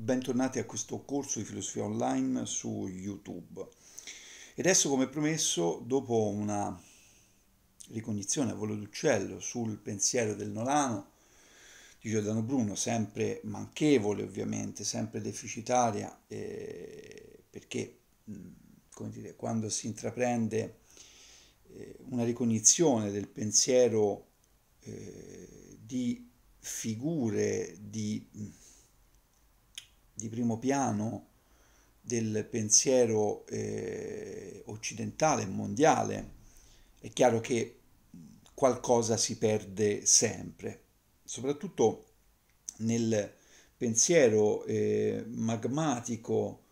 Bentornati a questo corso di filosofia online su YouTube. E adesso, come promesso, dopo una ricognizione a volo d'uccello sul pensiero del Nolano di Giordano Bruno, sempre manchevole ovviamente, sempre deficitaria, eh, perché dire, quando si intraprende eh, una ricognizione del pensiero eh, di figure, di di primo piano del pensiero eh, occidentale, mondiale, è chiaro che qualcosa si perde sempre, soprattutto nel pensiero eh, magmatico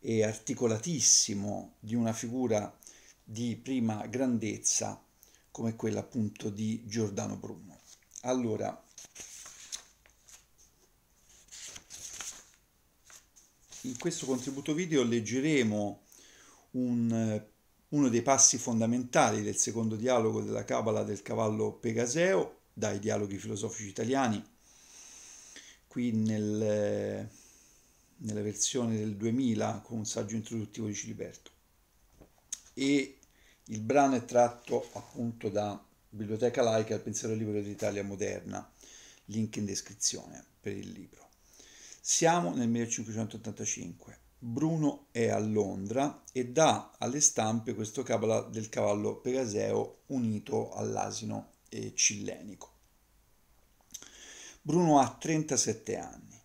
e articolatissimo di una figura di prima grandezza come quella appunto di Giordano Bruno. Allora, in questo contributo video leggeremo un, uno dei passi fondamentali del secondo dialogo della Cabala del cavallo Pegaseo dai dialoghi filosofici italiani, qui nel, nella versione del 2000 con un saggio introduttivo di Ciliberto. E il brano è tratto appunto da Biblioteca laica al pensiero libero dell'Italia moderna, link in descrizione per il libro. Siamo nel 1585. Bruno è a Londra e dà alle stampe questo cabala del cavallo Pegaseo unito all'asino eh, cillenico. Bruno ha 37 anni,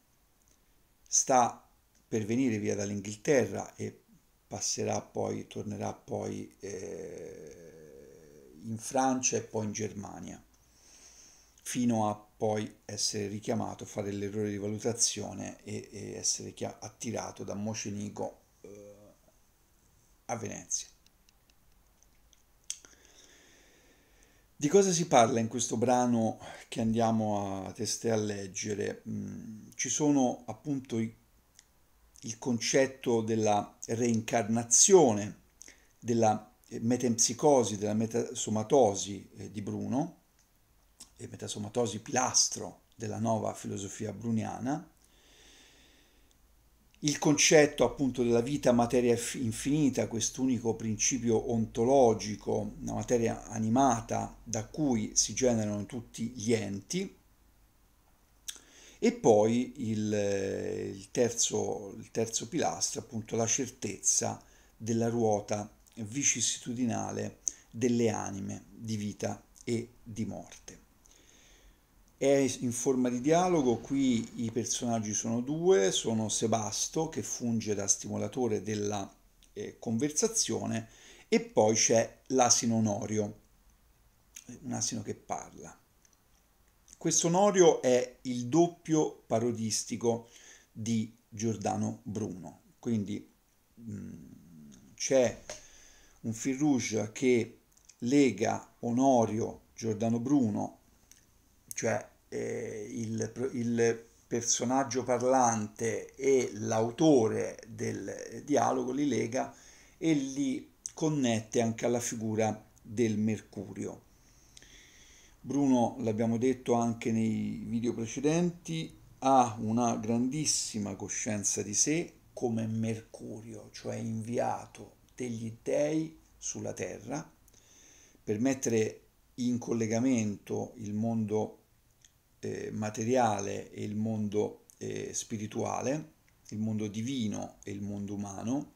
sta per venire via dall'Inghilterra e passerà poi, tornerà poi eh, in Francia e poi in Germania fino a poi essere richiamato, fare l'errore di valutazione e, e essere attirato da Mocenigo eh, a Venezia. Di cosa si parla in questo brano che andiamo a testare a leggere? Mm, ci sono appunto il concetto della reincarnazione, della metempsicosi, della metasomatosi eh, di Bruno, e metasomatosi pilastro della nuova filosofia bruniana, il concetto appunto della vita materia infinita, questo unico principio ontologico, una materia animata da cui si generano tutti gli enti, e poi il, il, terzo, il terzo pilastro, appunto la certezza della ruota vicissitudinale delle anime di vita e di morte è in forma di dialogo, qui i personaggi sono due, sono Sebasto che funge da stimolatore della eh, conversazione e poi c'è l'asino Norio, un asino che parla. Questo Norio è il doppio parodistico di Giordano Bruno, quindi mm, c'è un fil rouge che lega Onorio, Giordano Bruno cioè eh, il, il personaggio parlante e l'autore del dialogo li lega e li connette anche alla figura del mercurio. Bruno, l'abbiamo detto anche nei video precedenti, ha una grandissima coscienza di sé come Mercurio, cioè inviato degli dèi sulla terra per mettere in collegamento il mondo eh, materiale e il mondo eh, spirituale, il mondo divino e il mondo umano,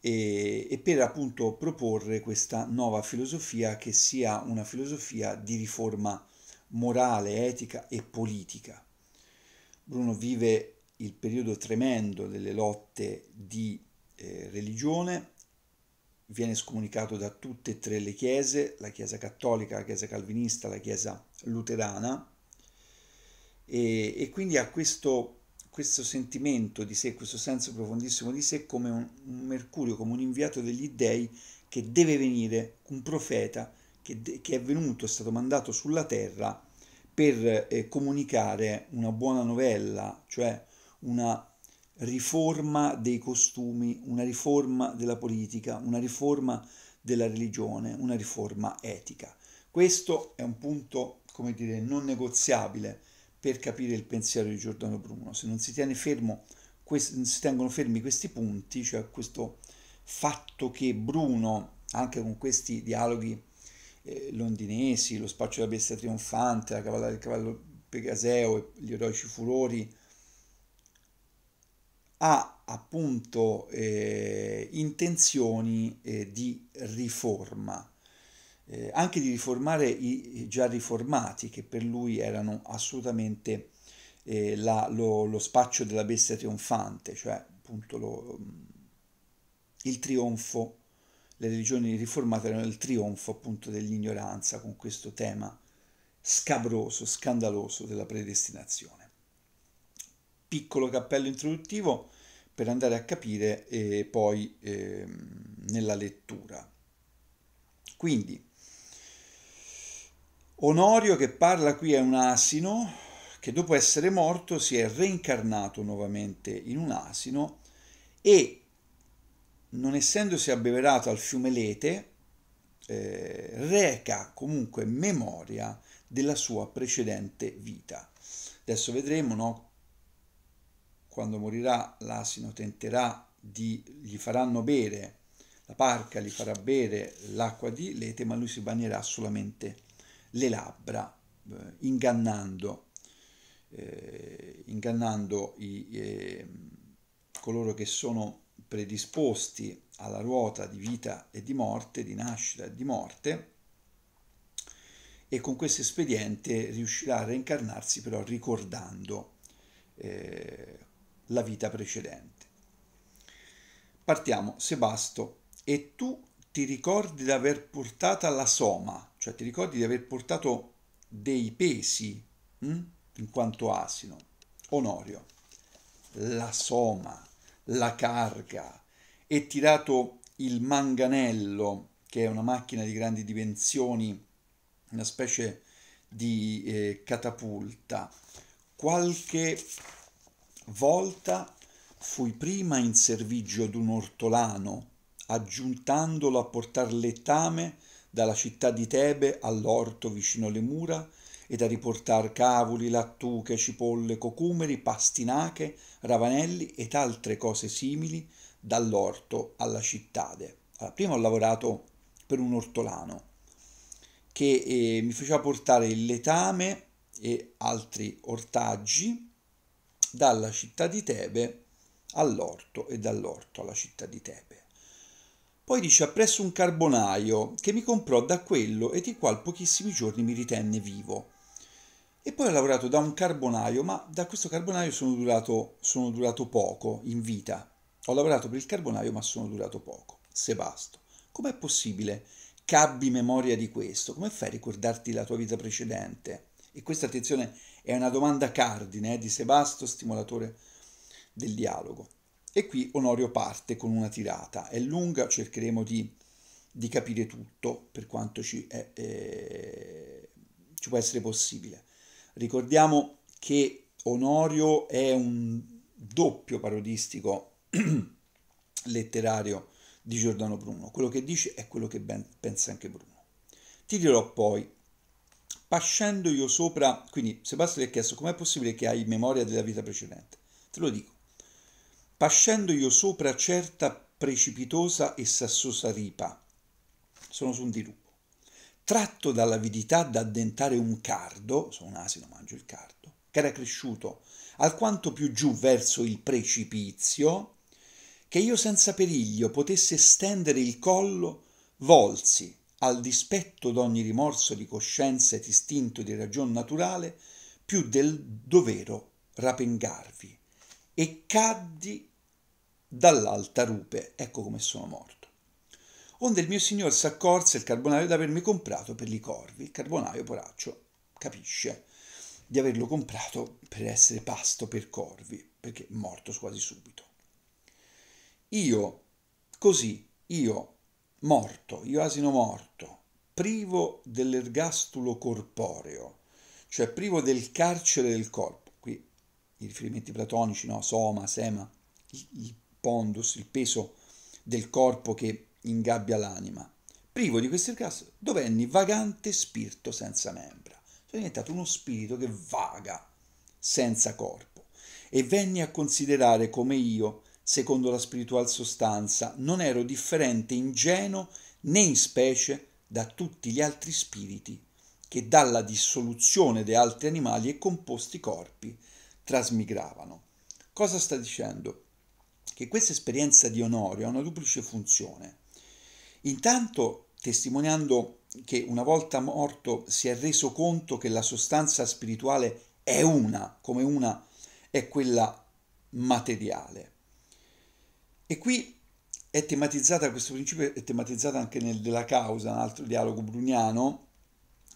e, e per appunto proporre questa nuova filosofia che sia una filosofia di riforma morale, etica e politica. Bruno vive il periodo tremendo delle lotte di eh, religione, viene scomunicato da tutte e tre le chiese, la chiesa cattolica, la chiesa calvinista, la chiesa luterana, e, e quindi ha questo, questo, sentimento di sé, questo senso profondissimo di sé come un, un, mercurio, come un inviato degli dèi che deve venire, un profeta che, che è venuto, è stato mandato sulla terra per eh, comunicare una buona novella, cioè una riforma dei costumi, una riforma della politica, una riforma della religione, una riforma etica. Questo è un punto, come dire, non negoziabile per capire il pensiero di Giordano Bruno. Se non si, tiene fermo, si tengono fermi questi punti, cioè questo fatto che Bruno, anche con questi dialoghi eh, londinesi, lo spaccio della bestia trionfante, la cavalla del cavallo Pegaseo e gli eroici furori, ha appunto eh, intenzioni eh, di riforma, eh, anche di riformare i già riformati, che per lui erano assolutamente eh, la, lo, lo, spaccio della bestia trionfante, cioè appunto lo, mm, il trionfo, le religioni riformate erano il trionfo appunto dell'ignoranza con questo tema scabroso, scandaloso della predestinazione. Piccolo cappello introduttivo per andare a capire eh, poi eh, nella lettura. Quindi, Onorio che parla qui è un asino che dopo essere morto si è reincarnato nuovamente in un asino e non essendosi abbeverato al fiume Lete, eh, reca comunque memoria della sua precedente vita. Adesso vedremo no, quando morirà l'asino tenterà di gli faranno bere la parca gli farà bere l'acqua di lete, ma lui si bagnerà solamente le labbra, eh, ingannando, eh, ingannando i, eh, coloro che sono predisposti alla ruota di vita e di morte, di nascita e di morte, e con questo espediente riuscirà a reincarnarsi però ricordando eh, la vita precedente. Partiamo, Sebasto, e tu ti ricordi di aver portata la soma, cioè ti ricordi di aver portato dei pesi mh? Hm? in quanto asino. Onorio, la soma, la carga, e tirato il manganello, che è una macchina di grandi dimensioni, una specie di eh, catapulta, qualche Volta fui prima in servigio d'un ortolano, aggiuntandolo a portar lettame dalla città di Tebe all'orto vicino alle mura ed a riportar cavoli, lattuche, cipolle, cocumeri, pastinache, ravanelli ed altre cose simili dall'orto alla cittade. Allora, prima ho lavorato per un ortolano che eh, mi faceva portare il letame e altri ortaggi dalla città di Tebe all'orto e dall'orto alla città di Tebe. Poi dice appresso un carbonaio che mi comprò da quello e di qual pochissimi giorni mi ritenne vivo. E poi ho lavorato da un carbonaio, ma da questo carbonaio sono durato, sono durato poco in vita. Ho lavorato per il carbonaio, ma sono durato poco. Sebasto, com'è possibile che abbi memoria di questo? Come fai a ricordarti la tua vita precedente? E questa attenzione è una domanda cardine eh, di Sebasto, stimolatore del dialogo. E qui Onorio parte con una tirata. È lunga, cercheremo di, di capire tutto per quanto ci, è, eh, ci può essere possibile. Ricordiamo che Onorio è un doppio parodistico letterario di Giordano Bruno. Quello che dice è quello che pensa anche Bruno. Ti dirò poi pascendo io sopra, quindi Sebastian gli ha chiesto com'è possibile che hai memoria della vita precedente, te lo dico, pascendo io sopra certa precipitosa e sassosa ripa, sono su un dirupo, tratto dall'avidità d'addentare un cardo, sono un asino, mangio il cardo, che era cresciuto alquanto più giù verso il precipizio, che io senza periglio potesse stendere il collo, volsi, al dispetto d'ogni rimorso di coscienza e d'istinto e di ragion naturale, più del dovero rapengarvi. E caddi dall'alta rupe, ecco come sono morto. Onde il mio signor s'accorse il carbonaio d'avermi comprato per i corvi. Il carbonaio, poraccio, capisce di averlo comprato per essere pasto per corvi, perché è morto quasi subito. Io, così, io morto, io asino morto, privo dell'ergastulo corporeo, cioè privo del carcere del corpo. Qui i riferimenti platonici, no? soma, sema, il, pondus, il peso del corpo che ingabbia l'anima. Privo di questo ergastulo, dovenni vagante spirito senza membra. Sono diventato uno spirito che vaga senza corpo e venni a considerare come io secondo la spiritual sostanza, non ero differente in geno né in specie da tutti gli altri spiriti che dalla dissoluzione di altri animali e composti corpi trasmigravano. Cosa sta dicendo? Che questa esperienza di Onorio ha una duplice funzione. Intanto testimoniando che una volta morto si è reso conto che la sostanza spirituale è una, come una è quella materiale. E qui è tematizzata, questo principio è tematizzato anche nel Della Causa, un altro dialogo bruniano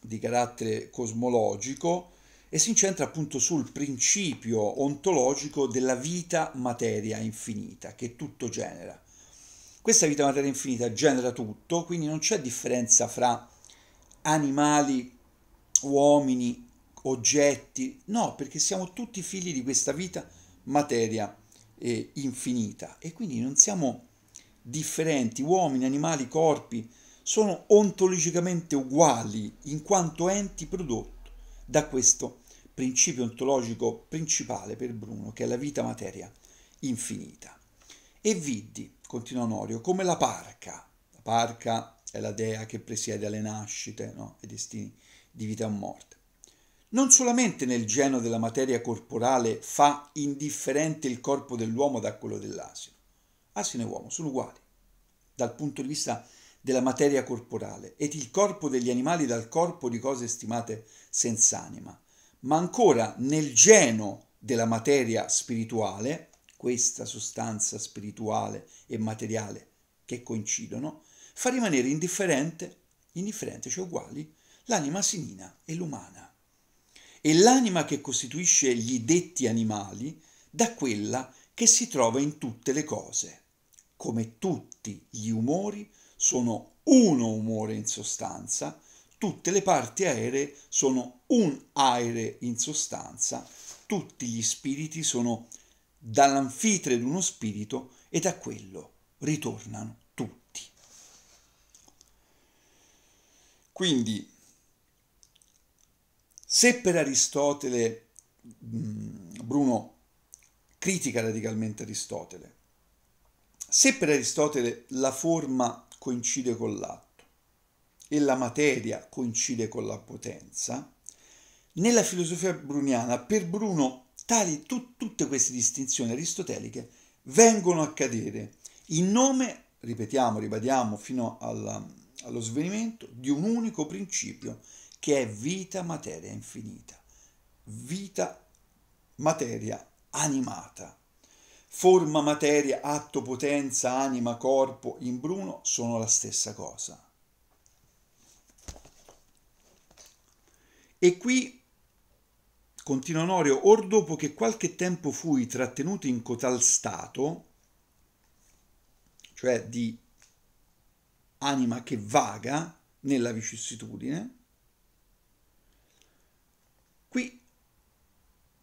di carattere cosmologico, e si incentra appunto sul principio ontologico della vita materia infinita che tutto genera. Questa vita materia infinita genera tutto, quindi non c'è differenza fra animali, uomini, oggetti, no, perché siamo tutti figli di questa vita materia infinita eh, infinita e quindi non siamo differenti, uomini, animali, corpi, sono ontologicamente uguali in quanto enti prodotto da questo principio ontologico principale per Bruno, che è la vita materia infinita. E viddi, continua Norio, come la parca, la parca è la dea che presiede alle nascite, no? ai destini di vita o morte non solamente nel geno della materia corporale fa indifferente il corpo dell'uomo da quello dell'asino. Asino e uomo sono uguali dal punto di vista della materia corporale ed il corpo degli animali dal corpo di cose stimate senza anima, ma ancora nel geno della materia spirituale, questa sostanza spirituale e materiale che coincidono, fa rimanere indifferente, indifferente cioè uguali, l'anima sinina e l'umana e l'anima che costituisce gli detti animali da quella che si trova in tutte le cose. Come tutti gli umori sono uno umore in sostanza, tutte le parti aeree sono un aere in sostanza, tutti gli spiriti sono dall'anfitre di uno spirito e da quello ritornano tutti. Quindi se per Aristotele mm, Bruno critica radicalmente Aristotele, se per Aristotele la forma coincide con l'atto e la materia coincide con la potenza, nella filosofia bruniana per Bruno tali, tu, tutte queste distinzioni aristoteliche vengono a cadere in nome, ripetiamo, ribadiamo fino alla, allo svenimento, di un unico principio che è vita materia infinita, vita materia animata. Forma, materia, atto, potenza, anima, corpo, in Bruno sono la stessa cosa. E qui, continua Norio, or dopo che qualche tempo fui trattenuto in cotal stato, cioè di anima che vaga nella vicissitudine,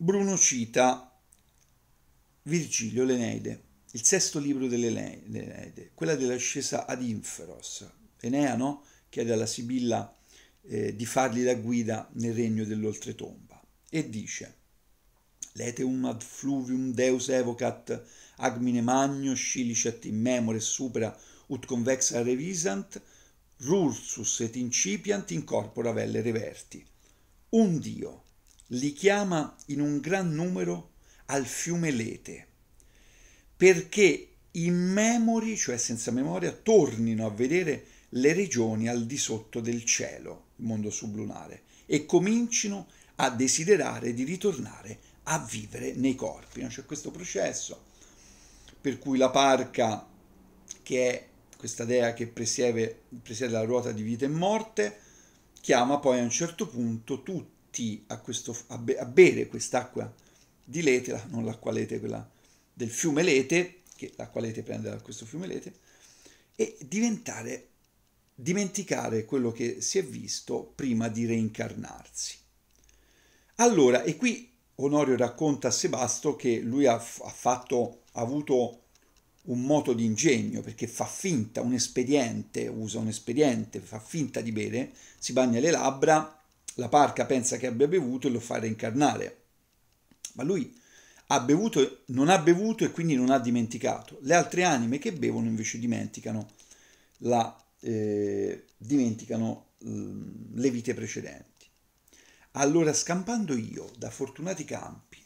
Bruno cita Virgilio l'Eneide, il sesto libro dell'Eneide, quella dell'ascesa ad Inferos. Enea no? chiede alla Sibilla eh, di fargli la guida nel regno dell'oltretomba e dice Leteum ad fluvium deus evocat, agmine magno scilicet in memore supera ut convexa revisant, rursus et incipiant in corpora velle reverti. Un Dio, li chiama in un gran numero al fiume Lete, perché immemori, cioè senza memoria, tornino a vedere le regioni al di sotto del cielo, il mondo sublunare, e comincino a desiderare di ritornare a vivere nei corpi. No? C'è questo processo per cui la parca, che è questa dea che presiede, presiede la ruota di vita e morte, chiama poi a un certo punto tutti metti a, questo, a, be- a bere quest'acqua di Lete, non l'acqua Lete, quella del fiume Lete, che l'acqua Lete prende da questo fiume Lete, e diventare, dimenticare quello che si è visto prima di reincarnarsi. Allora, e qui Onorio racconta a Sebasto che lui ha, ha, fatto, ha avuto un moto di ingegno perché fa finta, un espediente, usa un espediente, fa finta di bere, si bagna le labbra la parca pensa che abbia bevuto e lo fa reincarnare. Ma lui ha bevuto, non ha bevuto e quindi non ha dimenticato. Le altre anime che bevono invece dimenticano, la, eh, dimenticano mh, mm, le vite precedenti. Allora scampando io da fortunati campi,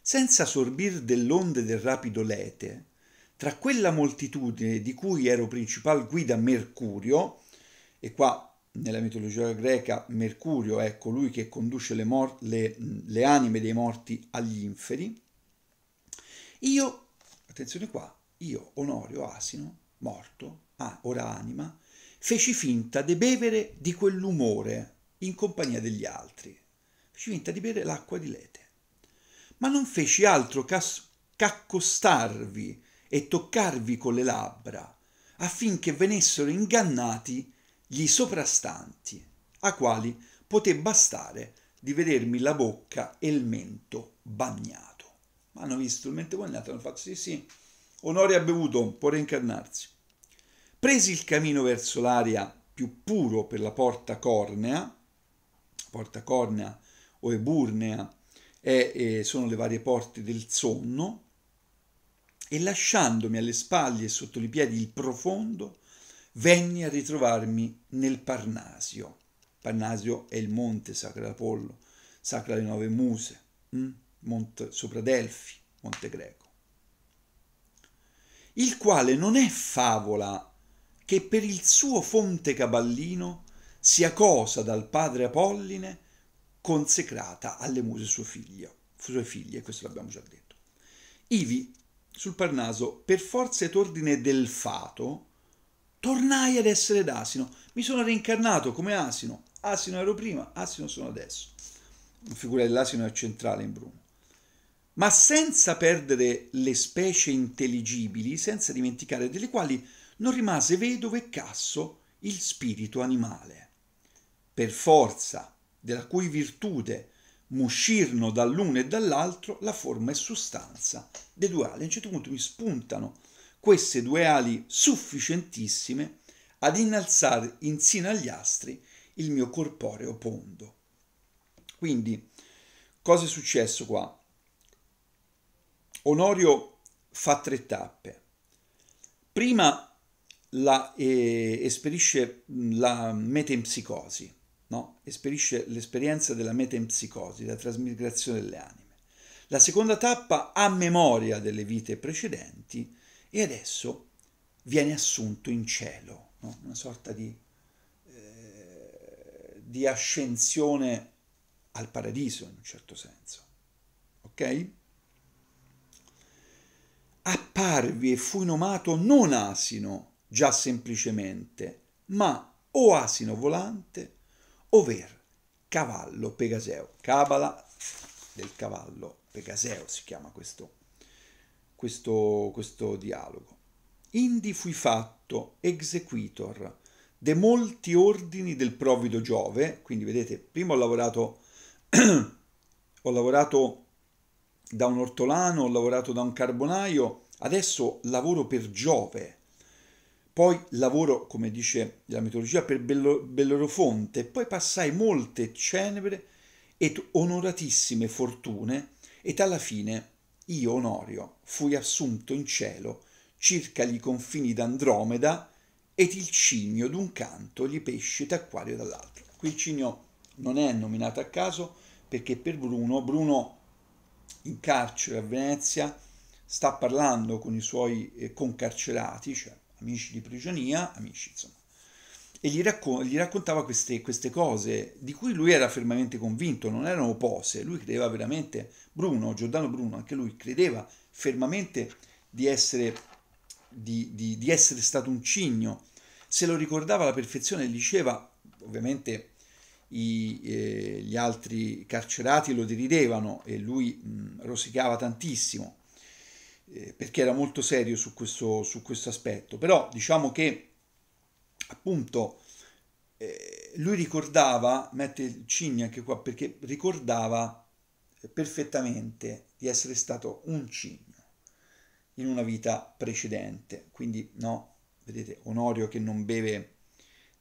senza sorbir dell'onde del rapido lete, tra quella moltitudine di cui ero principal guida Mercurio, e qua nella mitologia greca Mercurio è colui che conduce le, mor- le, le anime dei morti agli inferi, io, attenzione qua, io, Onorio, asino, morto, ah, ora anima, feci finta di bevere di quell'umore in compagnia degli altri, feci finta di bere l'acqua di lete, ma non feci altro che accostarvi e toccarvi con le labbra, affinché venessero ingannati gli soprastanti, a quali poté bastare di vedermi la bocca e il mento bagnato. Ma hanno visto il mento bagnato, hanno fatto sì sì, onore ha bevuto, può reincarnarsi. Presi il cammino verso l'aria più puro per la porta cornea, porta cornea o eburnea e, eh, sono le varie porte del sonno, e lasciandomi alle spalle e sotto i piedi il profondo, venni a ritrovarmi nel Parnasio. Parnasio è il monte sacra d'Apollo, sacra le nove muse, hm? Mm? Monte sopra Delfi, Monte Greco. Il quale non è favola che per il suo fonte caballino sia cosa dal padre Apolline consecrata alle muse suo figlio, sue figlie questo l'abbiamo già detto. Ivi sul Parnaso, per forza ed ordine del fato, tornai ad essere d'asino. Mi sono reincarnato come asino. Asino ero prima, asino sono adesso. La figura dell'asino è centrale in Bruno. Ma senza perdere le specie intelligibili, senza dimenticare delle quali non rimase vedove e casso il spirito animale. Per forza della cui virtute muscirno dall'uno e dall'altro la forma e sostanza dei duali. A un certo punto mi spuntano queste due ali sufficientissime ad innalzare insieme agli astri il mio corporeo pondo. Quindi, cosa è successo qua? Onorio fa tre tappe. Prima la, eh, esperisce la metempsicosi, no? esperisce l'esperienza della metempsicosi, la trasmigrazione delle anime. La seconda tappa, ha memoria delle vite precedenti, e adesso viene assunto in cielo, no? una sorta di, eh, di ascensione al paradiso in un certo senso. Ok? Apparvi e fu nomato non asino, già semplicemente, ma o asino volante, ovvero cavallo pegaseo. Cabala del cavallo pegaseo si chiama questo questo, questo dialogo. Indi fui fatto exequitor de molti ordini del provvido Giove, quindi vedete, prima ho lavorato, ho lavorato da un ortolano, ho lavorato da un carbonaio, adesso lavoro per Giove, poi lavoro, come dice la mitologia, per Bellorofonte, poi passai molte cenebre ed onoratissime fortune ed alla fine io Onorio fui assunto in cielo circa gli confini d'Andromeda ed il cigno d'un canto gli pesci d'acquario dall'altro. Qui il cigno non è nominato a caso perché per Bruno, Bruno in carcere a Venezia sta parlando con i suoi eh, concarcerati, cioè amici di prigionia, amici insomma, e gli, raccon- gli raccontava queste, queste, cose di cui lui era fermamente convinto, non erano pose, lui credeva veramente, Bruno, Giordano Bruno, anche lui credeva fermamente di essere, di, di, di essere stato un cigno, se lo ricordava alla perfezione, diceva, ovviamente i, eh, gli altri carcerati lo deridevano e lui mh, rosicava tantissimo, eh, perché era molto serio su questo, su questo aspetto, però diciamo che appunto eh, lui ricordava, mette il cigno anche qua, perché ricordava perfettamente di essere stato un cigno in una vita precedente. Quindi no, vedete, Onorio che non beve,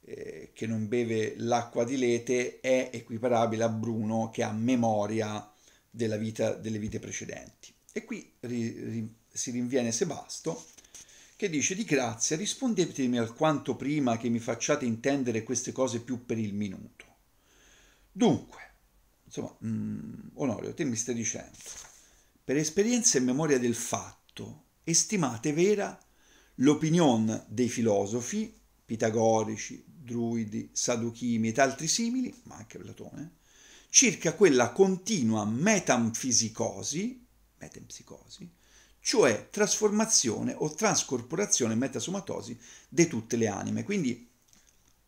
eh, che non beve l'acqua di lete è equiparabile a Bruno che ha memoria della vita, delle vite precedenti. E qui ri, ri, si rinviene Sebasto che dice di grazia rispondetemi alquanto prima che mi facciate intendere queste cose più per il minuto. Dunque, insomma, mh, mm, Onorio, te mi stai dicendo, per esperienza e memoria del fatto, estimate vera l'opinione dei filosofi pitagorici, druidi, saduchimi e altri simili, ma anche Platone, circa quella continua metamfisicosi, metempsicosi cioè trasformazione o trascorporazione metasomatosi di tutte le anime. Quindi,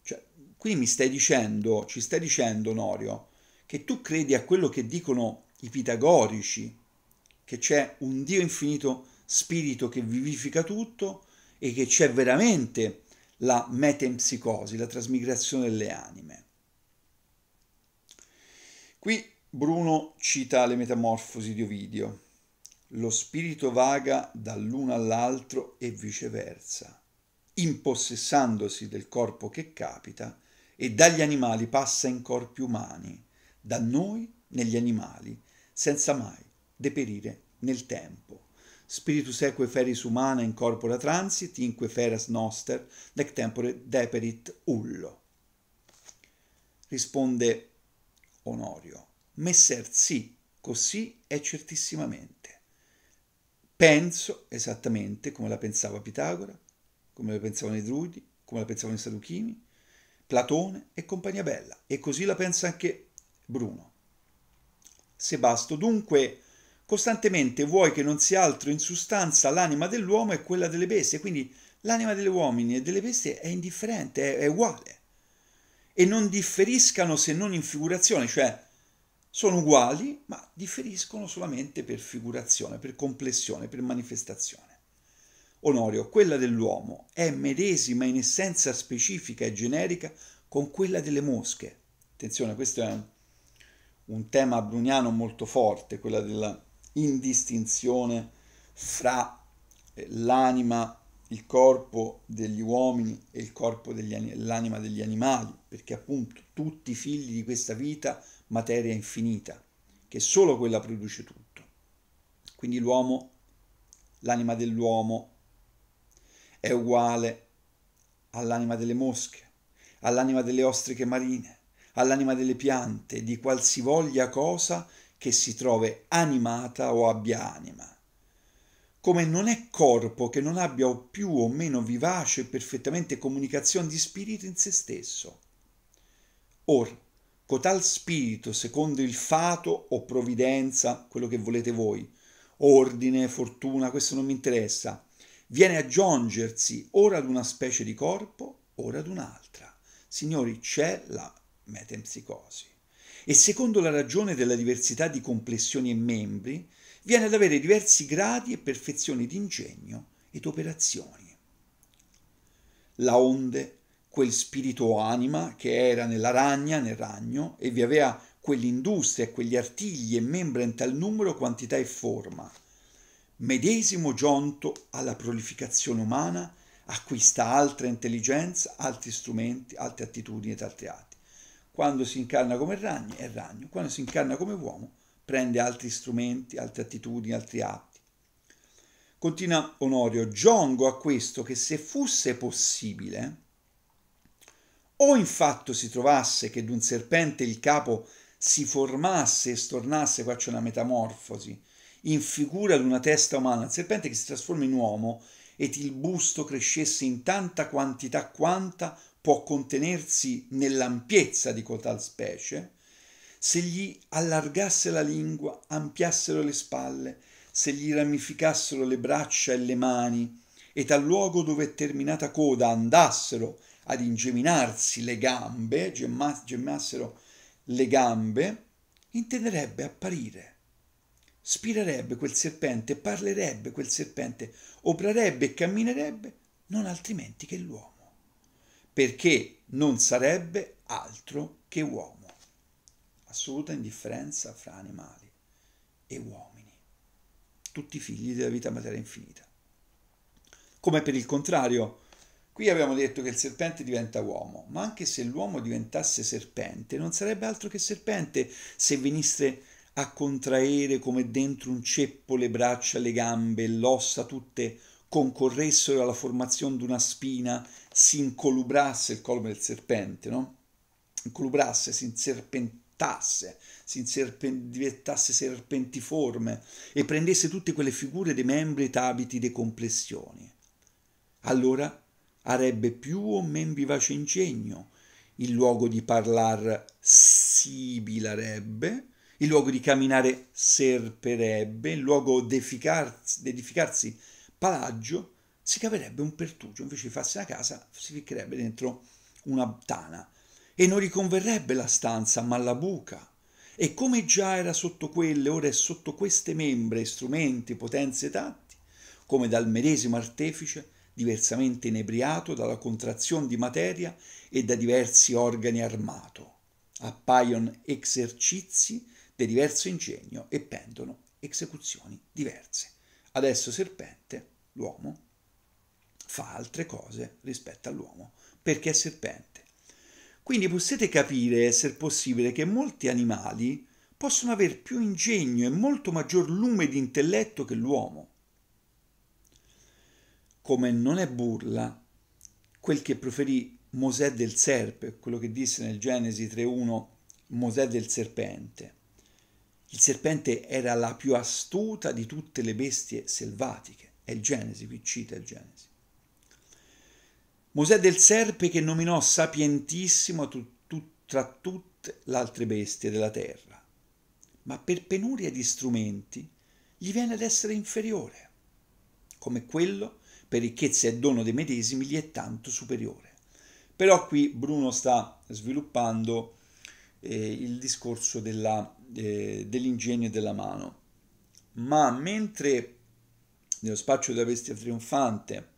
cioè, qui mi stai dicendo, ci stai dicendo, Norio, che tu credi a quello che dicono i pitagorici, che c'è un Dio infinito spirito che vivifica tutto e che c'è veramente la metempsicosi, la trasmigrazione delle anime. Qui Bruno cita le metamorfosi di Ovidio lo spirito vaga dall'uno all'altro e viceversa, impossessandosi del corpo che capita e dagli animali passa in corpi umani, da noi negli animali, senza mai deperire nel tempo. Spiritus eque feris humana in corpora transit, inque feras noster, nec tempore deperit ullo. Risponde Onorio, messer sì, così è certissimamente penso esattamente come la pensava Pitagora, come la pensavano i druidi, come la pensavano i saduchini, Platone e compagnia bella. E così la pensa anche Bruno. Sebasto, dunque, costantemente vuoi che non sia altro in sostanza l'anima dell'uomo e quella delle bestie, quindi l'anima degli uomini e delle bestie è indifferente, è, è uguale e non differiscano se non in figurazione, cioè sono uguali ma differiscono solamente per figurazione, per complessione, per manifestazione. Onorio, quella dell'uomo è medesima in essenza specifica e generica con quella delle mosche. Attenzione, questo è un tema bruniano molto forte, quella della indistinzione fra eh, l'anima, il corpo degli uomini e il degli, l'anima degli animali, perché appunto tutti i figli di questa vita materia infinita, che solo quella produce tutto. Quindi l'uomo, l'anima dell'uomo è uguale all'anima delle mosche, all'anima delle ostriche marine, all'anima delle piante, di qualsivoglia cosa che si trovi animata o abbia anima. Come non è corpo che non abbia o più o meno vivace e perfettamente comunicazione di spirito in se stesso. Or, cotal spirito, secondo il fato o provvidenza, quello che volete voi, ordine, fortuna, questo non mi interessa, viene a giungersi ora ad una specie di corpo, ora ad un'altra. Signori, c'è la metempsicosi. E secondo la ragione della diversità di complessioni e membri, viene ad avere diversi gradi e perfezioni di ingegno ed operazioni. La onde quel spirito anima che era nella ragna, nel ragno, e vi aveva quell'industria, quegli artigli e membra in tal numero, quantità e forma. Medesimo giunto alla prolificazione umana, acquista altra intelligenza, altri strumenti, altre attitudini ed altri atti. Quando si incarna come ragno è ragno, quando si incarna come uomo prende altri strumenti, altre attitudini, altri atti. Continua Onorio, giongo a questo che se fosse possibile, o infatto si trovasse che d'un serpente il capo si formasse e stornasse, qua c'è una metamorfosi, in figura di una testa umana, il serpente che si trasforma in uomo e il busto crescesse in tanta quantità quanta può contenersi nell'ampiezza di cotal specie, se gli allargasse la lingua, ampiassero le spalle, se gli ramificassero le braccia e le mani, e tal luogo dove è terminata coda andassero ad ingeminarsi le gambe, gemma, gemmassero le gambe, intenderebbe apparire. Spirerebbe quel serpente, parlerebbe quel serpente, oprerebbe e camminerebbe non altrimenti che l'uomo, perché non sarebbe altro che uomo. Assoluta indifferenza fra animali e uomini, tutti figli della vita materia infinita. Come per il contrario, Qui abbiamo detto che il serpente diventa uomo, ma anche se l'uomo diventasse serpente, non sarebbe altro che serpente se venisse a contraere come dentro un ceppo le braccia, le gambe, l'ossa tutte concorressero alla formazione di una spina, si incolubrasse il colmo del serpente, no? Incolubrasse, si inserpentasse, si inserpen- diventasse serpentiforme e prendesse tutte quelle figure dei membri, tabiti, dei complessioni. Allora arebbe più o men vivace ingegno, il luogo di parlar sibilarebbe, il luogo di camminare serperebbe, il luogo di edificarsi palaggio, si caverebbe un pertugio, invece di farsi una casa si ficcherebbe dentro una tana e non riconverrebbe la stanza ma la buca. E come già era sotto quelle, ora è sotto queste membre, strumenti, potenze e tatti, come dal medesimo artefice diversamente inebriato dalla contrazione di materia e da diversi organi armato. Appaiono esercizi di diverso ingegno e pendono esecuzioni diverse. Adesso serpente, l'uomo, fa altre cose rispetto all'uomo, perché è serpente. Quindi possiate capire, essere possibile, che molti animali possono avere più ingegno e molto maggior lume di intelletto che l'uomo come non è burla quel che proferì Mosè del serpe, quello che disse nel Genesi 3.1 Mosè del serpente. Il serpente era la più astuta di tutte le bestie selvatiche. È il Genesi, qui cita il Genesi. Mosè del serpe che nominò sapientissimo tra tutte le altre bestie della terra, ma per penuria di strumenti gli viene ad essere inferiore, come quello che per ricchezza e dono dei medesimi gli è tanto superiore. Però qui Bruno sta sviluppando eh, il discorso della, eh, dell'ingegno della mano. Ma mentre nello spaccio della bestia trionfante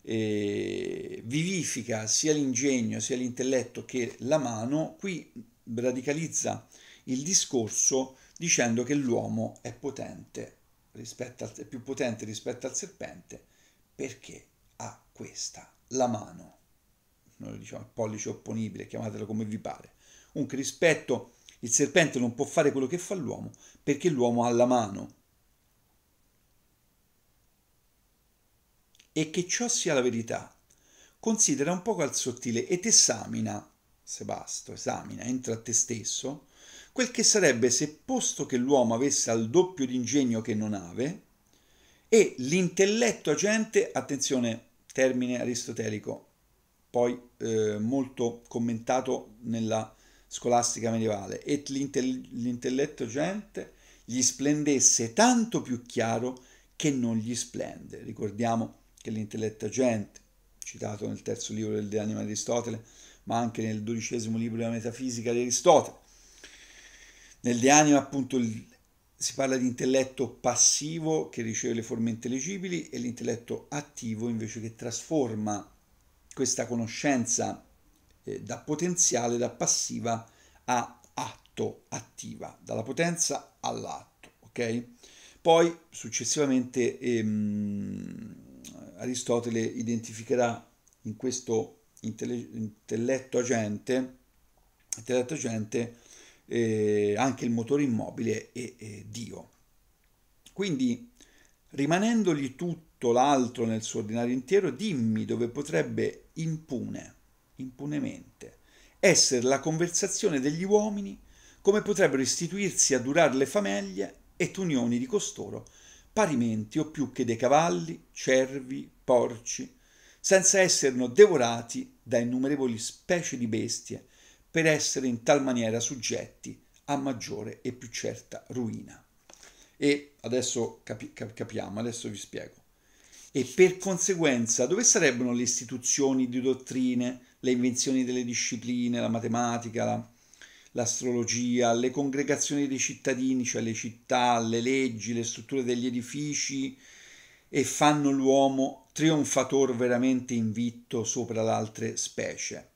eh, vivifica sia l'ingegno, sia l'intelletto che la mano, qui radicalizza il discorso dicendo che l'uomo è potente, rispetto al, è più potente rispetto al serpente perché ha questa la mano, noi diciamo il pollice opponibile, chiamatelo come vi pare, un rispetto il serpente non può fare quello che fa l'uomo perché l'uomo ha la mano. E che ciò sia la verità, considera un poco al sottile ed esamina, Sebasto, esamina, entra a te stesso, quel che sarebbe se posto che l'uomo avesse al doppio d'ingegno che non ave, e l'intelletto agente, attenzione, termine aristotelico, poi eh, molto commentato nella scolastica medievale, e l'intelletto agente gli splendesse tanto più chiaro che non gli splende. Ricordiamo che l'intelletto agente, citato nel terzo libro del De Anima di Aristotele, ma anche nel dodicesimo libro della Metafisica di Aristotele, nel De Anima appunto il si parla di intelletto passivo che riceve le forme intelligibili e l'intelletto attivo invece che trasforma questa conoscenza eh, da potenziale, da passiva a atto attiva, dalla potenza all'atto, ok? Poi successivamente ehm, Aristotele identificherà in questo intelletto agente, intelletto agente eh, anche il motore immobile e, e Dio. Quindi, rimanendogli tutto l'altro nel suo ordinario intero, dimmi dove potrebbe impune, impunemente, essere la conversazione degli uomini, come potrebbero istituirsi a durare le famiglie e unioni di costoro, parimenti o più che dei cavalli, cervi, porci, senza esserno devorati da innumerevoli specie di bestie, per essere in tal maniera soggetti a maggiore e più certa ruina. E adesso capi- capiamo, adesso vi spiego. E per conseguenza, dove sarebbero le istituzioni di dottrine, le invenzioni delle discipline, la matematica, la, l'astrologia, le congregazioni dei cittadini, cioè le città, le leggi, le strutture degli edifici, e fanno l'uomo trionfatore veramente invitto sopra le altre specie.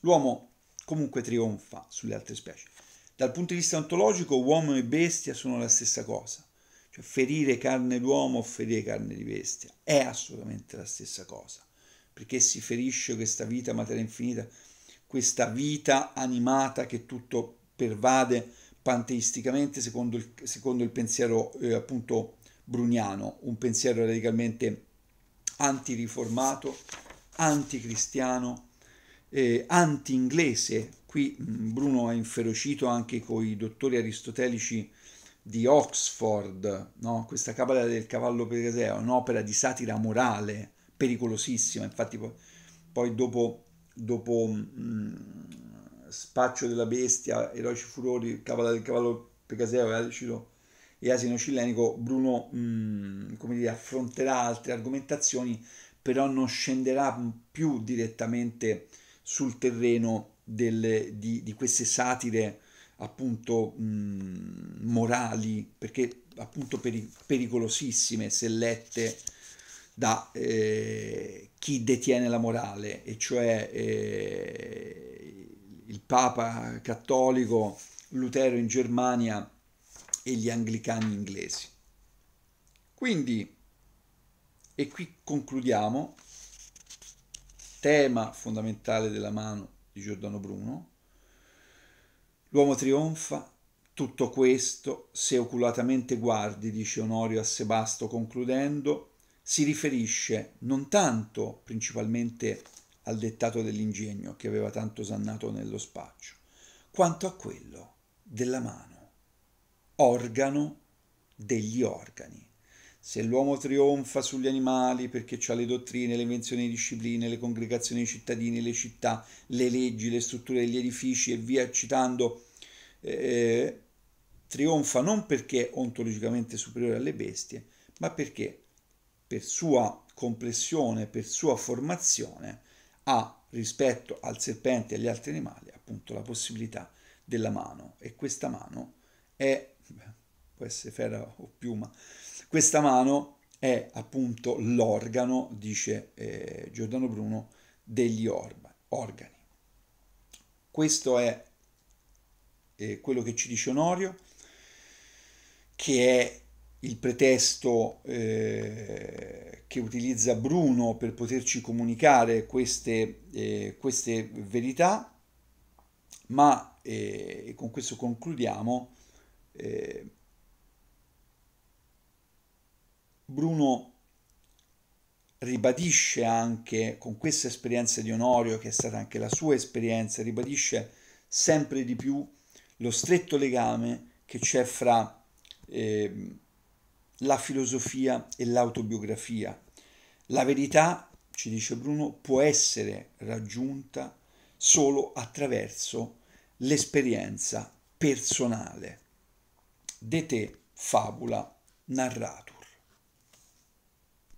L'uomo comunque trionfa sulle altre specie. Dal punto di vista ontologico uomo e bestia sono la stessa cosa, cioè ferire carne d'uomo o ferire carne di bestia è assolutamente la stessa cosa, perché si ferisce questa vita materia infinita, questa vita animata che tutto pervade panteisticamente secondo il, secondo il pensiero eh, appunto bruniano, un pensiero radicalmente antiriformato, anticristiano, eh, anti-inglese, qui mm, Bruno è inferocito anche con i dottori aristotelici di Oxford, no? questa Cabala del cavallo Pegaseo un'opera di satira morale pericolosissima, infatti poi, poi dopo, dopo mh, mm, Spaccio della Bestia, Eroici Furori, Cabala del cavallo Pegaseo e Alcilo e Asino Cilenico, Bruno mh, mm, come dire, affronterà altre argomentazioni, però non scenderà più direttamente sul terreno delle, di, di, queste satire appunto mh, morali, perché appunto peri, pericolosissime se lette da eh, chi detiene la morale, e cioè eh, il Papa cattolico, Lutero in Germania e gli anglicani inglesi. Quindi, e qui concludiamo, tema fondamentale della mano di Giordano Bruno. L'uomo trionfa, tutto questo, se oculatamente guardi, dice Onorio a Sebasto concludendo, si riferisce non tanto principalmente al dettato dell'ingegno che aveva tanto sannato nello spaccio, quanto a quello della mano, organo degli organi. Se l'uomo trionfa sugli animali perché ha le dottrine, le invenzioni di discipline, le congregazioni dei cittadini, le città, le leggi, le strutture degli edifici e via citando, eh, trionfa non perché è ontologicamente superiore alle bestie, ma perché per sua complessione, per sua formazione, ha rispetto al serpente e agli altri animali appunto la possibilità della mano e questa mano è, può essere fera o piuma, questa mano è appunto l'organo, dice eh, Giordano Bruno, degli orba, organi. Questo è eh, quello che ci dice Onorio, che è il pretesto eh, che utilizza Bruno per poterci comunicare queste, eh, queste verità, ma, eh, e con questo concludiamo, eh, Bruno ribadisce anche con questa esperienza di Onorio, che è stata anche la sua esperienza, ribadisce sempre di più lo stretto legame che c'è fra eh, la filosofia e l'autobiografia. La verità, ci dice Bruno, può essere raggiunta solo attraverso l'esperienza personale. De te fabula narratur.